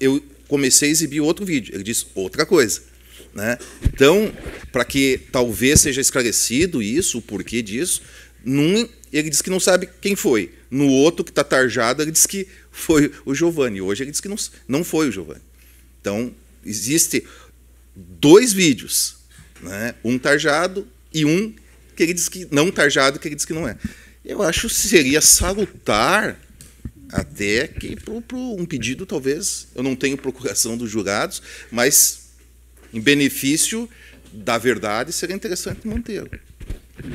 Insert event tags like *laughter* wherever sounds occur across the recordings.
eu comecei a exibir outro vídeo. Ele disse outra coisa. Né? Então, para que talvez seja esclarecido isso, o porquê disso, num ele diz que não sabe quem foi. No outro, que está tarjado, ele diz que foi o Giovanni. Hoje ele diz que não, não foi o Giovanni. Então, existe dois vídeos. Né? Um tarjado e um que ele diz que não tarjado, que ele diz que não é. Eu acho que seria salutar até que para um pedido, talvez, eu não tenho procuração dos jurados, mas em benefício da verdade, seria interessante mantê-lo.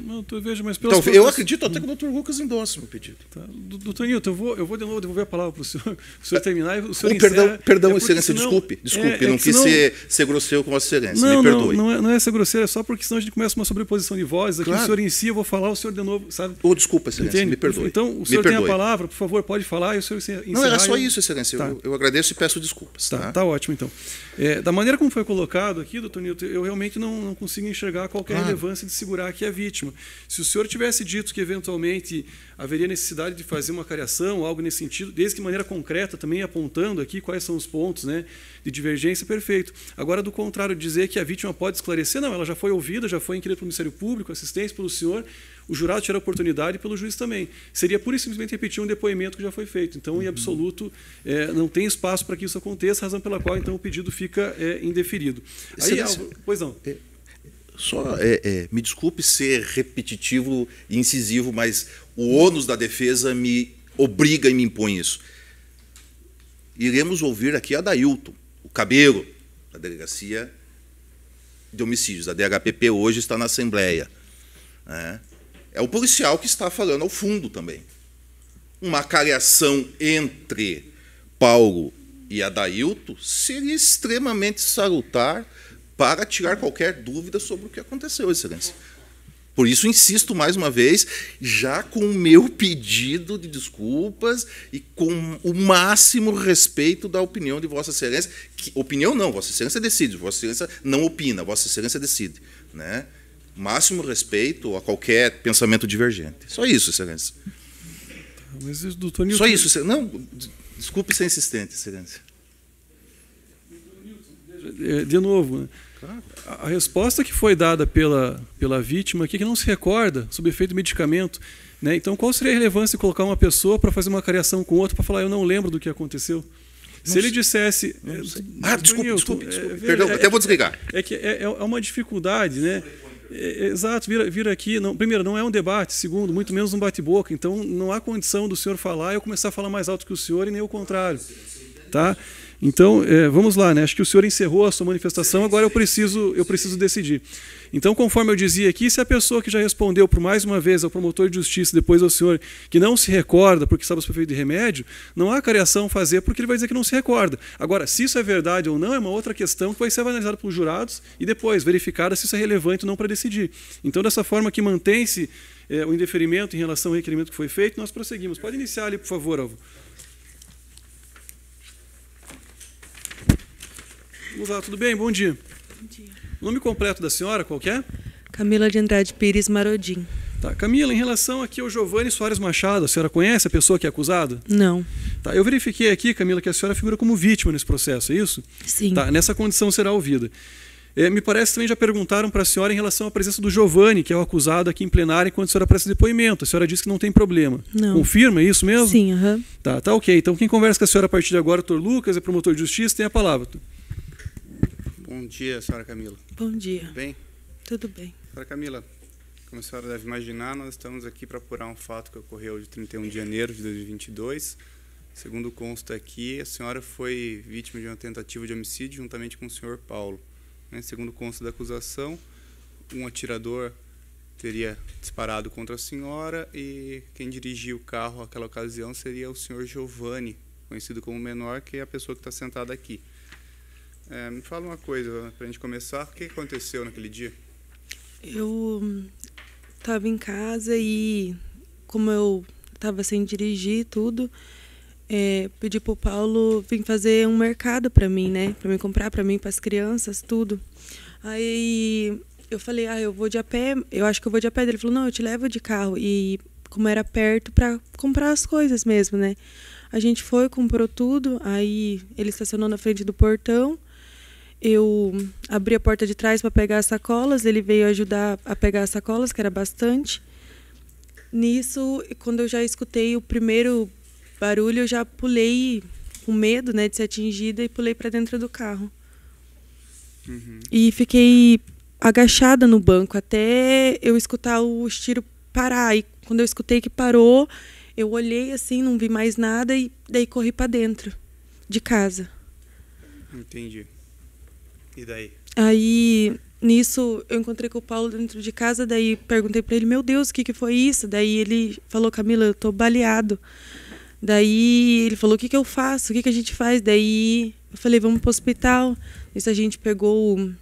Não, tu vejo, mas pelas então, Eu acredito até que o Dr. Lucas endossa o meu pedido. Tá. Doutor Nilton, eu vou, eu vou de novo devolver a palavra para o senhor, o senhor terminar. O senhor oh, perdão, perdão é excelência, senão, desculpe. É, desculpe, é, é não quis senão... ser, ser grosseiro com a excelência, não, me perdoe. Não, não, é, não é ser grosseiro, é só porque senão a gente começa uma sobreposição de vozes. Aqui claro. o senhor em si, eu vou falar, o senhor de novo, sabe? Ou oh, desculpa, excelência, Entende? me perdoe. Então, o senhor tem a palavra, por favor, pode falar e o senhor encerrar. Não, era só isso, excelência. Tá. Eu, eu, agradeço e peço desculpas. Tá, tá? tá ótimo, então. É, da maneira como foi colocado aqui, doutor Nilton, eu realmente não, não consigo enxergar qualquer é ah. relevância de segurar aqui a vítima vítima, se o senhor tivesse dito que eventualmente haveria necessidade de fazer uma cariação, algo nesse sentido, desde que de maneira concreta também apontando aqui quais são os pontos né, de divergência, perfeito. Agora, do contrário, dizer que a vítima pode esclarecer, não, ela já foi ouvida, já foi inquirida pelo Ministério Público, assistência pelo senhor, o jurado tiver a oportunidade e pelo juiz também. Seria pura e simplesmente repetir um depoimento que já foi feito. Então, em uhum. absoluto, é, não tem espaço para que isso aconteça, razão pela qual, então, o pedido fica é, indeferido. Aí, Alvo, pois não. É, só é, é, me desculpe ser repetitivo e incisivo, mas o ônus da defesa me obriga e me impõe isso. Iremos ouvir aqui a Dailton, o cabelo da delegacia de homicídios. A DHPP hoje está na Assembleia. É, é o policial que está falando ao fundo também. Uma careação entre Paulo e a Dailton seria extremamente salutar para tirar qualquer dúvida sobre o que aconteceu, Excelência. Por isso, insisto mais uma vez, já com o meu pedido de desculpas e com o máximo respeito da opinião de Vossa Excelência. Que, opinião não, Vossa Excelência decide, Vossa Excelência não opina, Vossa Excelência decide. Né? Máximo respeito a qualquer pensamento divergente. Só isso, Excelência. Mas, doutor Newton... Só isso, Excelência. Não, desculpe ser insistente, Excelência. É, de novo, né? Né? A resposta que foi dada pela, pela vítima aqui, que não se recorda, sob efeito do medicamento. Né? Então, qual seria a relevância de colocar uma pessoa para fazer uma cariação com outra para falar, eu não lembro do que aconteceu? Não se ele dissesse. Eh, ah, ah, desculpe, desculpe, desculpe. É, Perdão, é, até vou desligar. É, que é, é uma dificuldade, né? É, é, exato, vira, vira aqui. Não, primeiro, não é um debate. Segundo, muito menos um bate-boca. Então, não há condição do senhor falar e eu começar a falar mais alto que o senhor e nem o contrário. Tá? Então, é, vamos lá, né? Acho que o senhor encerrou a sua manifestação, agora eu preciso, eu preciso decidir. Então, conforme eu dizia aqui, se a pessoa que já respondeu por mais uma vez ao promotor de justiça, depois ao senhor, que não se recorda porque estava prefeito de remédio, não há cariação fazer porque ele vai dizer que não se recorda. Agora, se isso é verdade ou não, é uma outra questão que vai ser analisada pelos jurados e depois verificada se isso é relevante ou não para decidir. Então, dessa forma que mantém-se é, o indeferimento em relação ao requerimento que foi feito, nós prosseguimos. Pode iniciar ali, por favor, Alvo. Vamos lá, tudo bem? Bom dia. Bom dia. nome completo da senhora, qual é? Camila de Andrade Pires Marodim. Tá, Camila, em relação aqui ao Giovanni Soares Machado, a senhora conhece a pessoa que é acusada? Não. Tá, eu verifiquei aqui, Camila, que a senhora figura como vítima nesse processo, é isso? Sim. Tá, nessa condição será ouvida. É, me parece também já perguntaram para a senhora em relação à presença do Giovanni, que é o acusado aqui em plenário, enquanto a senhora presta depoimento. A senhora disse que não tem problema. Não. Confirma é isso mesmo? Sim, aham. Uhum. Tá, tá ok. Então quem conversa com a senhora a partir de agora, doutor Lucas, é promotor de justiça, tem a palavra. Bom dia, senhora Camila. Bom dia. Tudo bem? Tudo bem. Senhora Camila, como a senhora deve imaginar, nós estamos aqui para apurar um fato que ocorreu de 31 de janeiro de 2022. Segundo consta aqui, a senhora foi vítima de uma tentativa de homicídio juntamente com o senhor Paulo. Né? Segundo consta da acusação, um atirador teria disparado contra a senhora e quem dirigia o carro naquela ocasião seria o senhor Giovanni, conhecido como menor, que é a pessoa que está sentada aqui. É, me fala uma coisa para a gente começar. O que aconteceu naquele dia? Eu estava hum, em casa e, como eu estava sem dirigir tudo, é, pedi para o Paulo vir fazer um mercado para mim, né? Para me comprar, para mim, para as crianças, tudo. Aí eu falei, ah, eu vou de a pé. Eu acho que eu vou de a pé. Ele falou, não, eu te levo de carro. E como era perto, para comprar as coisas mesmo, né? A gente foi, comprou tudo, aí ele estacionou na frente do portão. Eu abri a porta de trás para pegar as sacolas, ele veio ajudar a pegar as sacolas, que era bastante. Nisso, quando eu já escutei o primeiro barulho, eu já pulei com medo né, de ser atingida e pulei para dentro do carro. Uhum. E fiquei agachada no banco até eu escutar o tiro parar. E quando eu escutei que parou, eu olhei assim, não vi mais nada e daí corri para dentro de casa. Entendi. E daí? Aí, nisso, eu encontrei com o Paulo dentro de casa, daí perguntei para ele, meu Deus, o que, que foi isso? Daí ele falou, Camila, eu tô baleado. Daí ele falou, o que, que eu faço? O que, que a gente faz? Daí eu falei, vamos pro hospital. Isso a gente pegou o,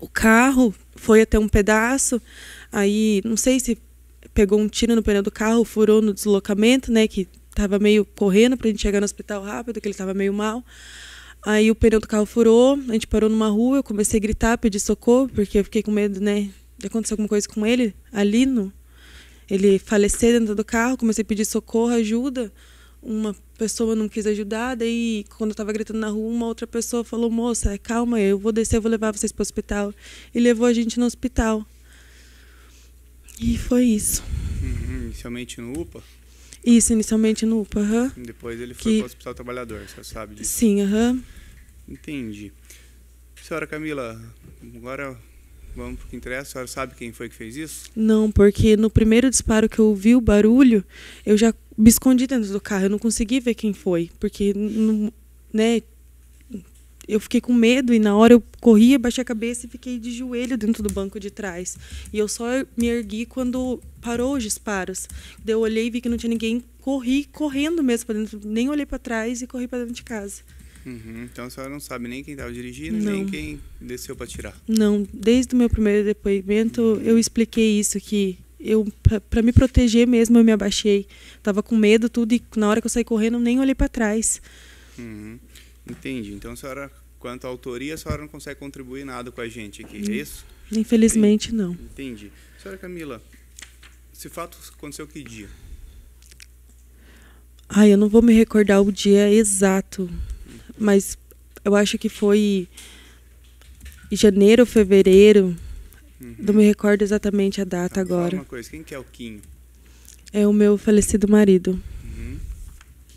o carro, foi até um pedaço, aí não sei se pegou um tiro no pneu do carro, furou no deslocamento, né, que tava meio correndo para a gente chegar no hospital rápido, que ele tava meio mal. Aí o pneu do carro furou, a gente parou numa rua, eu comecei a gritar, pedir socorro, porque eu fiquei com medo, né? De acontecer alguma coisa com ele, ali no. Ele falecer dentro do carro, comecei a pedir socorro, ajuda. Uma pessoa não quis ajudar, daí quando eu tava gritando na rua, uma outra pessoa falou: "Moça, é, calma, eu vou descer, eu vou levar vocês para o hospital". E levou a gente no hospital. E foi isso. Uhum, inicialmente no UPA? Isso, inicialmente no UPA, Uhum. Depois ele foi que... para o Hospital Trabalhador, você sabe disso? Sim, aham. Uhum. Entendi. Senhora Camila, agora vamos para o que interessa. A senhora sabe quem foi que fez isso? Não, porque no primeiro disparo que eu ouvi o barulho, eu já me escondi dentro do carro. Eu não consegui ver quem foi, porque não, né, eu fiquei com medo e na hora eu corri, baixei a cabeça e fiquei de joelho dentro do banco de trás. E eu só me ergui quando parou os disparos. Daí eu olhei e vi que não tinha ninguém, corri correndo mesmo para dentro, nem olhei para trás e corri para dentro de casa. Uhum. Então a senhora não sabe nem quem estava dirigindo, não. nem quem desceu para tirar. Não, desde o meu primeiro depoimento eu expliquei isso que eu para me proteger mesmo eu me abaixei. Tava com medo tudo e na hora que eu saí correndo nem olhei para trás. Uhum. Entendi. Então, a senhora, quanto à autoria, a senhora não consegue contribuir nada com a gente aqui, é isso? Infelizmente, Entendi. não. Entendi. Senhora Camila, esse fato aconteceu que dia? Ai, eu não vou me recordar o dia exato, mas eu acho que foi janeiro ou fevereiro. Uhum. Não me recordo exatamente a data ah, agora. Uma coisa, quem que é o Quinho? É o meu falecido marido. Uhum.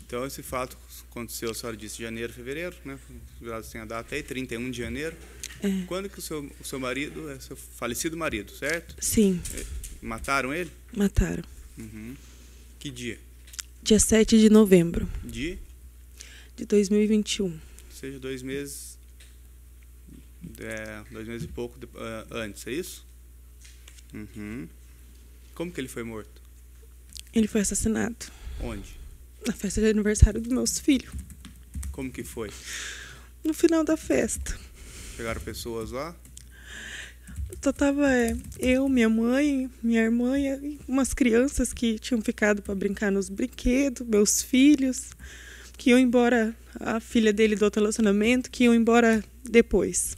Então esse fato aconteceu, a senhora disse janeiro, fevereiro, né? Os jurados têm a data aí, 31 de janeiro. É. Quando que o seu, o seu marido, o é seu falecido marido, certo? Sim. É, mataram ele? Mataram. Uhum. Que dia? Dia 7 de novembro. De? De 2021. Ou seja, dois meses. É, dois meses e pouco de, uh, antes, é isso? Uhum. Como que ele foi morto? Ele foi assassinado. Onde? na festa de aniversário dos meus filhos. Como que foi? No final da festa. Chegaram pessoas lá? Só tava é, eu, minha mãe, minha irmã e umas crianças que tinham ficado para brincar nos brinquedos, meus filhos, que iam embora, a filha dele do outro relacionamento, que iam embora depois.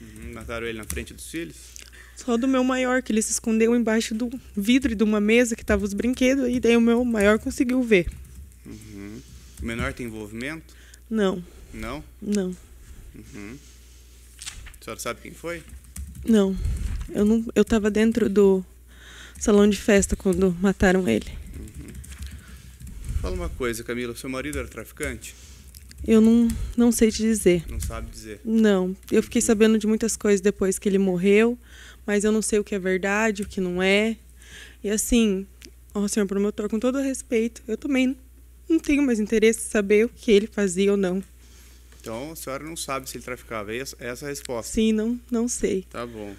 Uhum, mataram ele na frente dos filhos? Só do meu maior, que ele se escondeu embaixo do vidro de uma mesa que tava os brinquedos, e daí o meu maior conseguiu ver. O menor tem envolvimento? Não. Não? Não. Uhum. A senhora sabe quem foi? Não. Eu não. Eu estava dentro do salão de festa quando mataram ele. Uhum. Fala uma coisa, Camila. Seu marido era traficante? Eu não, não sei te dizer. Não sabe dizer? Não. Eu fiquei uhum. sabendo de muitas coisas depois que ele morreu, mas eu não sei o que é verdade, o que não é. E assim, ó, senhor promotor, com todo respeito, eu também não tenho mais interesse em saber o que ele fazia ou não. Então a senhora não sabe se ele traficava, essa é a resposta. Sim, não, não sei. Tá bom.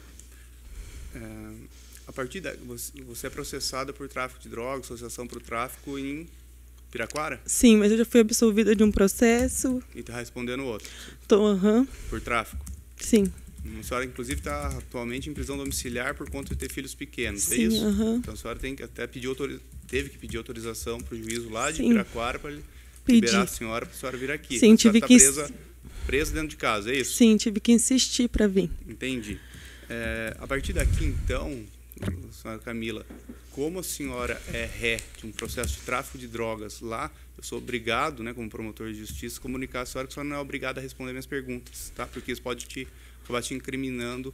É, a partir da. Você é processada por tráfico de drogas, associação para o tráfico em Piraquara? Sim, mas eu já fui absolvida de um processo. E está respondendo outro? Estou, aham. Uhum. Por tráfico? Sim. Hum, a senhora, inclusive, está atualmente em prisão domiciliar por conta de ter filhos pequenos, é Sim, é isso? Uhum. Então a senhora tem que até pedir autorização teve que pedir autorização para o juízo lá de Sim. Piraquara para liberar a senhora para a senhora vir aqui. Sim, então, tive tá que presa, presa dentro de casa, é isso? Sim, tive que insistir para vir. Entendi. É, a partir daqui, então, senhora Camila, como a senhora é ré de um processo de tráfico de drogas lá, eu sou obrigado, né, como promotor de justiça, comunicar a senhora que a senhora não é obrigada a responder minhas perguntas, tá? Porque isso pode te acabar te incriminando,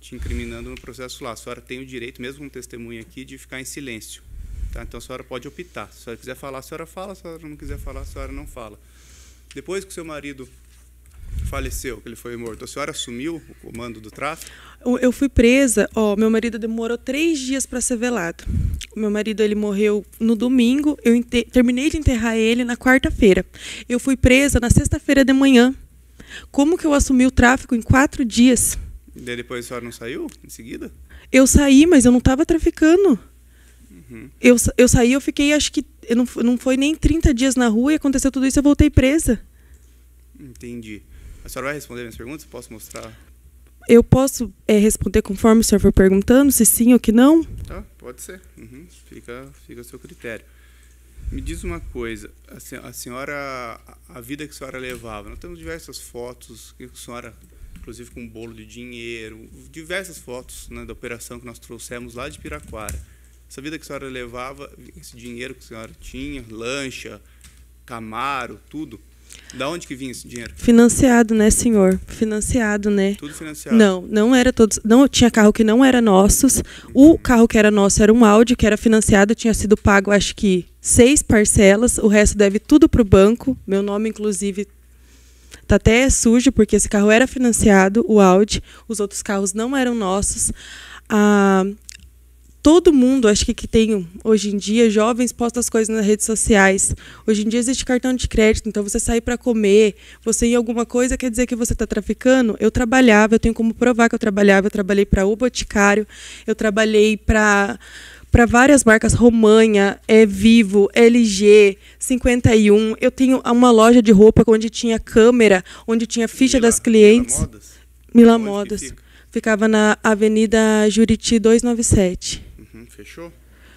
te incriminando no processo lá. A senhora tem o direito, mesmo como testemunha aqui, de ficar em silêncio. Tá? Então a senhora pode optar. Se a senhora quiser falar, a senhora fala, se a senhora não quiser falar, a senhora não fala. Depois que o seu marido faleceu, que ele foi morto, a senhora assumiu o comando do tráfico? Eu fui presa, ó, meu marido demorou três dias para ser velado. meu marido ele morreu no domingo, eu terminei de enterrar ele na quarta-feira. Eu fui presa na sexta-feira de manhã. Como que eu assumi o tráfico em quatro dias? E depois a senhora não saiu em seguida? Eu saí, mas eu não estava traficando. Uhum. Eu, eu saí, eu fiquei, acho que eu não, não foi nem 30 dias na rua e aconteceu tudo isso, eu voltei presa. Entendi. A senhora vai responder minhas perguntas? Posso mostrar? Eu posso é, responder conforme o senhor for perguntando, se sim ou que não? Tá, pode ser. Uhum. Fica, fica a seu critério. Me diz uma coisa, a senhora, a vida que a senhora levava, nós temos diversas fotos que a senhora, inclusive com um bolo de dinheiro, diversas fotos né, da operação que nós trouxemos lá de Piraquara. Essa vida que a senhora levava, esse dinheiro que a senhora tinha, lancha, camaro, tudo, da onde que vinha esse dinheiro? Financiado, né, senhor? Financiado, né? Tudo financiado. Não, não era todos. Não tinha carro que não era nossos. O carro que era nosso era um Audi que era financiado, tinha sido pago, acho que seis parcelas. O resto deve tudo para o banco. Meu nome, inclusive, tá até sujo porque esse carro era financiado, o Audi. Os outros carros não eram nossos. A ah, todo mundo, acho que, que tem hoje em dia, jovens postam as coisas nas redes sociais. Hoje em dia existe cartão de crédito, então você sair para comer, você ir em alguma coisa, quer dizer que você está traficando? Eu trabalhava, eu tenho como provar que eu trabalhava. Eu trabalhei para o Boticário, eu trabalhei para para várias marcas, Romanha, é Vivo, LG, 51. Eu tenho uma loja de roupa onde tinha câmera, onde tinha ficha Mila, das clientes. Mila Modas? Mila Modas. Ficava na Avenida Juriti 297. Fechou?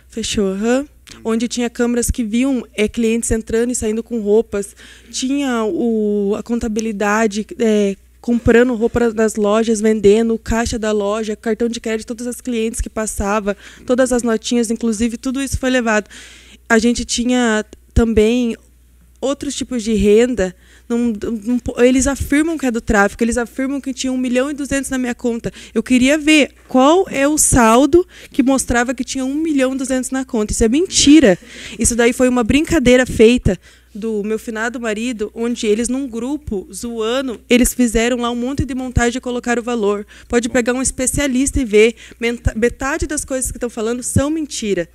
Fechou, aham. Uhum. Onde tinha câmeras que viam é, clientes entrando e saindo com roupas. Tinha o, a contabilidade é, comprando roupa das lojas, vendendo, caixa da loja, cartão de crédito, todas as clientes que passava, todas as notinhas, inclusive, tudo isso foi levado. A gente tinha também outros tipos de renda eles afirmam que é do tráfico, eles afirmam que tinha 1 milhão e 200 na minha conta. Eu queria ver qual é o saldo que mostrava que tinha 1 milhão e 200 na conta. Isso é mentira. Isso daí foi uma brincadeira feita do meu finado marido, onde eles, num grupo, zoando, eles fizeram lá um monte de montagem e colocaram o valor. Pode pegar um especialista e ver. Metade das coisas que estão falando são mentira.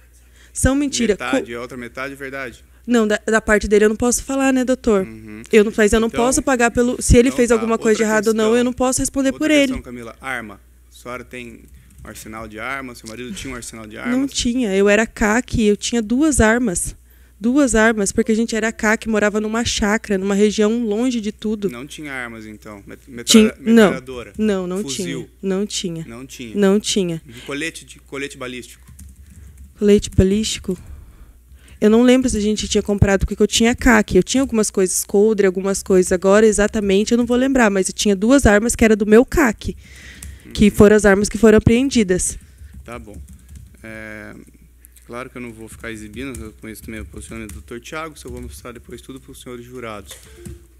São mentira. Metade, Co outra metade é verdade. Não, da, da, parte dele eu não posso falar, né, doutor? Uhum. Eu não, mas eu não então, posso pagar pelo. Se ele então fez tá, alguma coisa de errado ou não, eu não posso responder por questão, ele. Camila, arma. A senhora tem um arsenal de armas? Seu marido tinha um arsenal de armas? Não tinha. Eu era CAC, eu tinha duas armas. Duas armas, porque a gente era CAC, morava numa chácara, numa região longe de tudo. Não tinha armas, então? Metralha, tinha, metralhadora? Não, não, não fuzil. tinha. Não tinha. Não tinha. Não tinha. Uhum. Colete, de, colete balístico? Colete balístico? Eu não lembro se a gente tinha comprado, porque eu tinha CAC. Eu tinha algumas coisas coldre, algumas coisas agora, exatamente, eu não vou lembrar, mas eu tinha duas armas que era do meu CAC, que uhum. foram as armas que foram apreendidas. Tá bom. É, claro que eu não vou ficar exibindo, eu conheço também o posicionamento do doutor Tiago, eu vou mostrar depois tudo para os senhores jurados.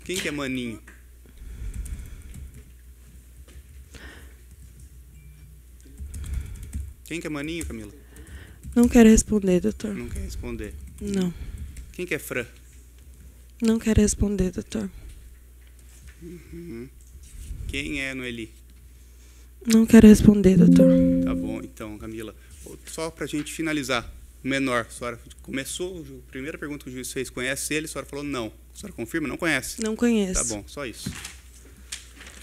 Quem que é Maninho? Quem que é Maninho, Camila? Não quero responder, doutor. Não quer responder. Não. Quem que é Fran? Não quero responder, doutor. Uhum. Quem é Noeli? Não quero responder, doutor. Tá bom, então, Camila. Só para a gente finalizar, o menor, a senhora começou, a primeira pergunta que o juiz fez, conhece ele? A senhora falou não. A senhora confirma? Não conhece? Não conheço. Tá bom, só isso.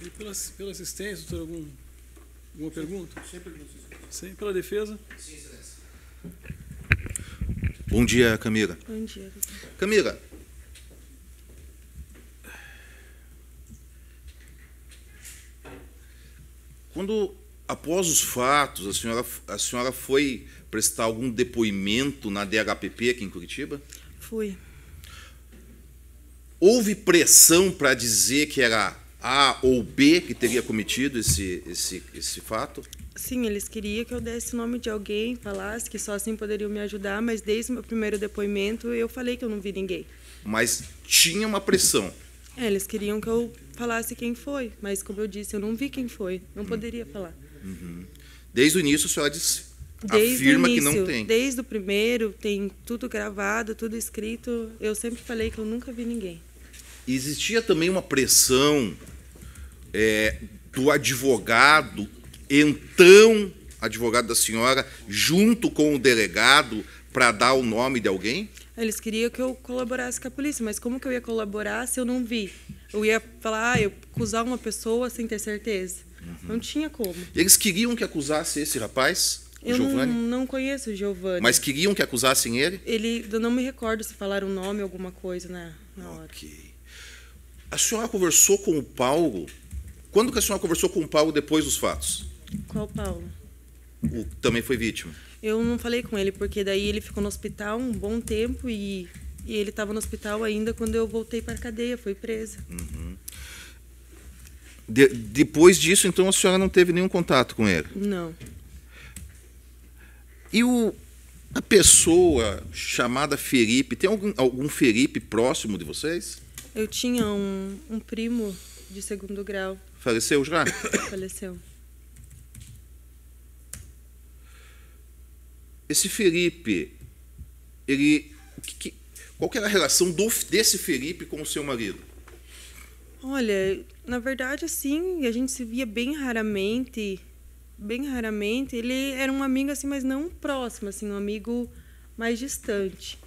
E pela, pela assistência, doutor, algum, alguma pergunta? Sem perguntas. Sem, pela defesa? Sim, excelência. Bom dia, Camila. Bom dia. Camila, quando após os fatos a senhora a senhora foi prestar algum depoimento na DHPP aqui em Curitiba? Fui. Houve pressão para dizer que era a ou B que teria cometido esse, esse, esse fato? Sim, eles queriam que eu desse o nome de alguém, falasse que só assim poderiam me ajudar, mas desde o meu primeiro depoimento eu falei que eu não vi ninguém. Mas tinha uma pressão. É, eles queriam que eu falasse quem foi, mas como eu disse, eu não vi quem foi, não uhum. poderia falar. Uhum. Desde o início a senhora disse, desde afirma início, que não tem. Desde o primeiro, tem tudo gravado, tudo escrito. Eu sempre falei que eu nunca vi ninguém. Existia também uma pressão é, do advogado, então advogado da senhora, junto com o delegado, para dar o nome de alguém? Eles queriam que eu colaborasse com a polícia, mas como que eu ia colaborar se eu não vi? Eu ia falar, ah, eu acusar uma pessoa sem ter certeza. Uhum. Não tinha como. Eles queriam que acusasse esse rapaz? Eu Giovani? Não, não conheço o Giovanni. Mas queriam que acusassem ele? Ele, eu não me recordo se falaram o nome, alguma coisa, né? Na, okay. hora. A senhora conversou com o Paulo quando que a senhora conversou com o Paulo depois dos fatos? Qual Paulo? O que também foi vítima. Eu não falei com ele, porque daí ele ficou no hospital um bom tempo e, e ele estava no hospital ainda quando eu voltei para a cadeia, foi presa. Uhum. De, depois disso, então, a senhora não teve nenhum contato com ele? Não. E o, a pessoa chamada Felipe, tem algum, algum Felipe próximo de vocês? Eu tinha um, um primo de segundo grau Faleceu já? *coughs* Faleceu. Esse Felipe, ele. Que, qual que era a relação do, desse Felipe com o seu marido? Olha, na verdade, assim, a gente se via bem raramente. Bem raramente. Ele era um amigo, assim, mas não próximo, assim, um amigo mais distante.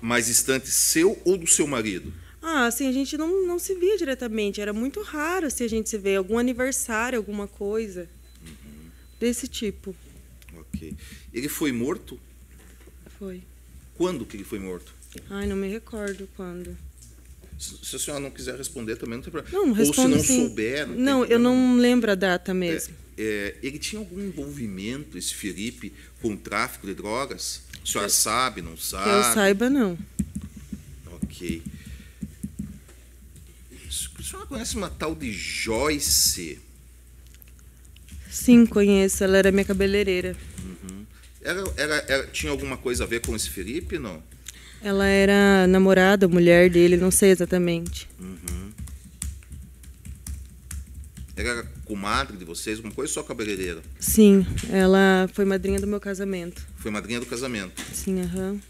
Mais distante seu ou do seu marido? Ah, assim, a gente não, não se via diretamente. Era muito raro assim, a gente se vê, Algum aniversário, alguma coisa uhum. desse tipo. Ok. Ele foi morto? Foi. Quando que ele foi morto? Ai, não me recordo quando. Se, a senhora não quiser responder também, não tem problema. Não, Ou se não assim, souber. Não, não eu não lembro a data é, mesmo. É, é, ele tinha algum envolvimento, esse Felipe, com o tráfico de drogas? A senhora eu, sabe, não sabe? Que eu saiba, não. Ok conhece uma tal de Joyce? Sim, conheço. Ela era minha cabeleireira. Uhum. Era, tinha alguma coisa a ver com esse Felipe, não? Ela era namorada, mulher dele, não sei exatamente. Uhum. Era comadre de vocês, alguma coisa, só cabeleireira? Sim, ela foi madrinha do meu casamento. Foi madrinha do casamento? Sim, aham. Uhum.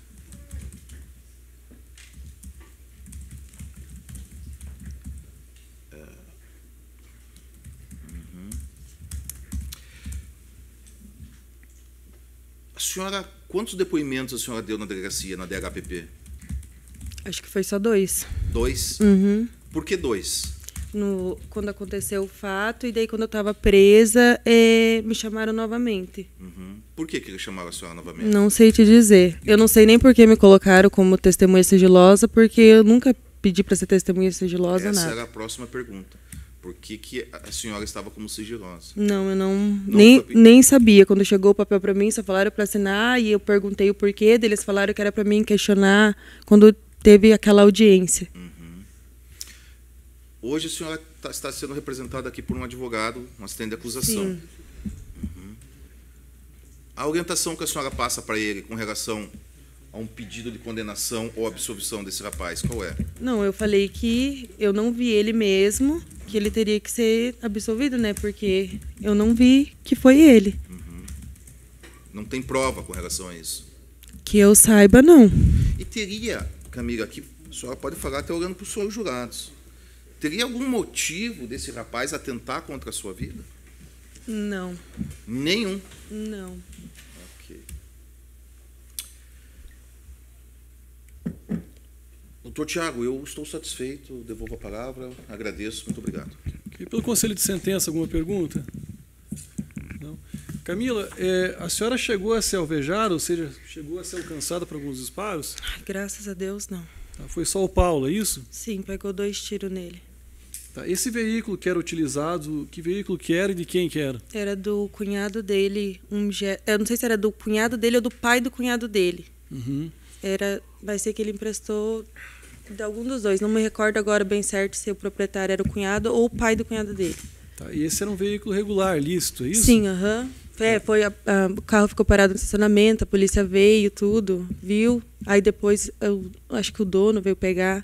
senhora, quantos depoimentos a senhora deu na delegacia, na DHPP? Acho que foi só dois. Dois? Uhum. Por que dois? No, quando aconteceu o fato, e daí quando eu estava presa, é, me chamaram novamente. Uhum. Por que, que eles chamaram a senhora novamente? Não sei te dizer. Eu não sei nem por que me colocaram como testemunha sigilosa, porque eu nunca pedi para ser testemunha sigilosa, Essa nada. Essa era a próxima pergunta. Por que, que a senhora estava como sigilosa? Não, eu não, não nem, nem sabia. Quando chegou o papel para mim, só falaram para assinar e eu perguntei o porquê. Eles falaram que era para mim questionar quando teve aquela audiência. Uhum. Hoje a senhora tá, está sendo representada aqui por um advogado, um assistente de acusação. Sim. Uhum. A orientação que a senhora passa para ele com relação a um pedido de condenação ou absolvição desse rapaz? Qual é? Não, eu falei que eu não vi ele mesmo, que ele teria que ser absolvido, né? Porque eu não vi que foi ele. Uhum. Não tem prova com relação a isso? Que eu saiba, não. E teria, Camila, aqui a senhora pode falar até olhando para os seus jurados, teria algum motivo desse rapaz atentar contra a sua vida? Não. Nenhum? Não. Doutor Tiago, eu estou satisfeito, devolvo a palavra, agradeço, muito obrigado. E pelo conselho de sentença, alguma pergunta? Não? Camila, é, a senhora chegou a ser alvejada, ou seja, chegou a ser alcançada por alguns disparos? Ai, graças a Deus, não. Tá, foi só o Paulo, é isso? Sim, pegou dois tiros nele. Tá, esse veículo que era utilizado, que veículo que era e de quem que era? Era do cunhado dele, um, eu não sei se era do cunhado dele ou do pai do cunhado dele. Uhum. Era, vai ser que ele emprestou de algum dos dois. Não me recordo agora bem certo se o proprietário era o cunhado ou o pai do cunhado dele. Tá, e esse era um veículo regular, lícito, é isso? Sim, aham. Uhum. É, foi a, a, o carro ficou parado no estacionamento, a polícia veio, tudo, viu. Aí depois, eu, acho que o dono veio pegar.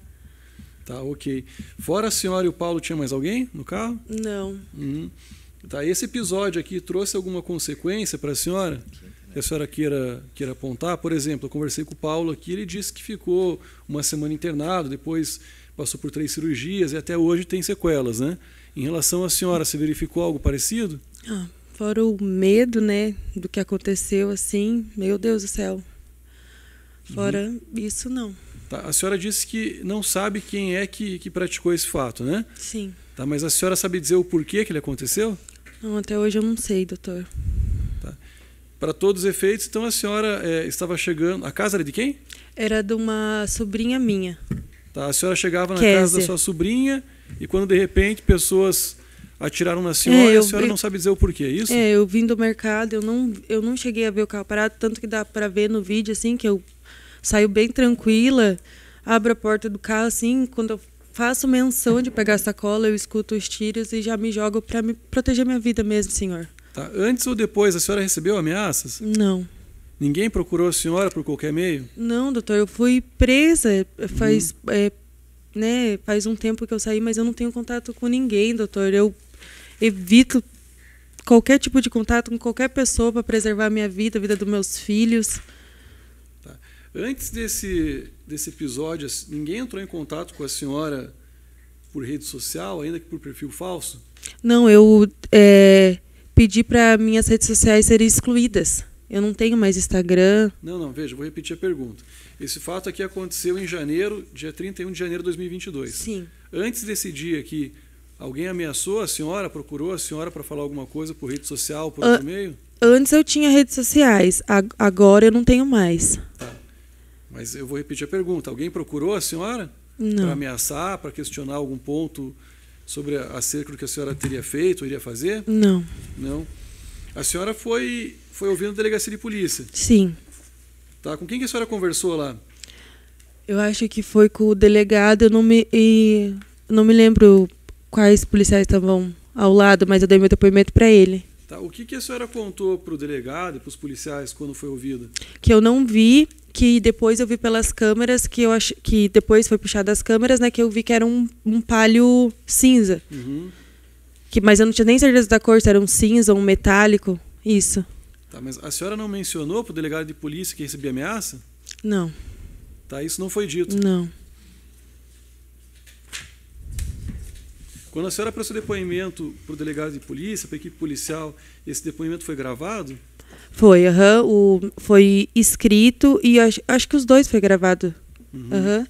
Tá, ok. Fora a senhora e o Paulo, tinha mais alguém no carro? Não. Uhum. Tá, esse episódio aqui trouxe alguma consequência para a senhora? que a senhora queira, queira apontar. Por exemplo, eu conversei com o Paulo aqui, ele disse que ficou uma semana internado, depois passou por três cirurgias e até hoje tem sequelas, né? Em relação à senhora, se verificou algo parecido? Ah, fora o medo, né, do que aconteceu, assim, meu Deus do céu. Fora uhum. isso, não. Tá, a senhora disse que não sabe quem é que, que praticou esse fato, né? Sim. Tá, mas a senhora sabe dizer o porquê que ele aconteceu? Não, até hoje eu não sei, doutor. Para todos os efeitos, então a senhora é, estava chegando. A casa era de quem? Era de uma sobrinha minha. Tá, a senhora chegava na Kézia. casa da sua sobrinha e quando de repente pessoas atiraram na senhora é, eu, e a senhora eu, não sabe dizer o porquê, é isso? É, eu vim do mercado, eu não, eu não cheguei a ver o carro parado, tanto que dá para ver no vídeo assim que eu saio bem tranquila, abro a porta do carro assim, quando eu faço menção de pegar a sacola, eu escuto os tiros e já me jogo para me proteger minha vida mesmo, senhor. Tá? Antes ou depois, a senhora recebeu ameaças? Não. Ninguém procurou a senhora por qualquer meio? Não, doutor, eu fui presa eh, faz, é, né, faz um tempo que eu saí, mas eu não tenho contato com ninguém, doutor. Eu evito qualquer tipo de contato com qualquer pessoa para preservar a minha vida, a vida dos meus filhos. Tá. Antes desse, desse episódio, assim, ninguém entrou em contato com a senhora por rede social, ainda que por perfil falso? Não, eu. É pedi para minhas redes sociais serem excluídas. Eu não tenho mais Instagram. Não, não, veja, vou repetir a pergunta. Esse fato aqui aconteceu em janeiro, dia 31 de janeiro de 2022. Sim. Antes desse dia que alguém ameaçou a senhora, procurou a senhora para falar alguma coisa por rede social, por outro meio? Antes eu tinha redes sociais, agora eu não tenho mais. Tá. Mas eu vou repetir a pergunta. Alguém procurou a senhora? Para ameaçar, para questionar algum ponto sobre a, acerca do que a senhora teria feito, iria fazer? Não. Não. A senhora foi foi ouvindo a delegacia de polícia? Sim. Tá. Com quem que a senhora conversou lá? Eu acho que foi com o delegado. Eu não me e não me lembro quais policiais estavam ao lado, mas eu dei meu depoimento para ele. Tá, o que, que a senhora contou para o delegado e para os policiais quando foi ouvida? Que eu não vi, que depois eu vi pelas câmeras, que eu ach... que depois foi puxado as câmeras, né? Que eu vi que era um, um palho cinza. Uhum. Que, mas eu não tinha nem certeza da cor, se era um cinza ou um metálico. Isso. Tá, mas a senhora não mencionou para o delegado de polícia que recebia ameaça? Não. Tá, isso não foi dito? Não. Quando a senhora prestou depoimento para o delegado de polícia, para a equipe policial, esse depoimento foi gravado? Foi, aham. Uhum, foi escrito e acho, acho, que os dois foi gravado. Uhum.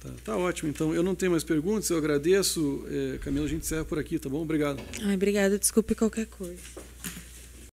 Tá, tá, ótimo, então. Eu não tenho mais perguntas, eu agradeço. É, Camila, a gente encerra por aqui, tá bom? Obrigado. Ai, obrigada, desculpe qualquer coisa.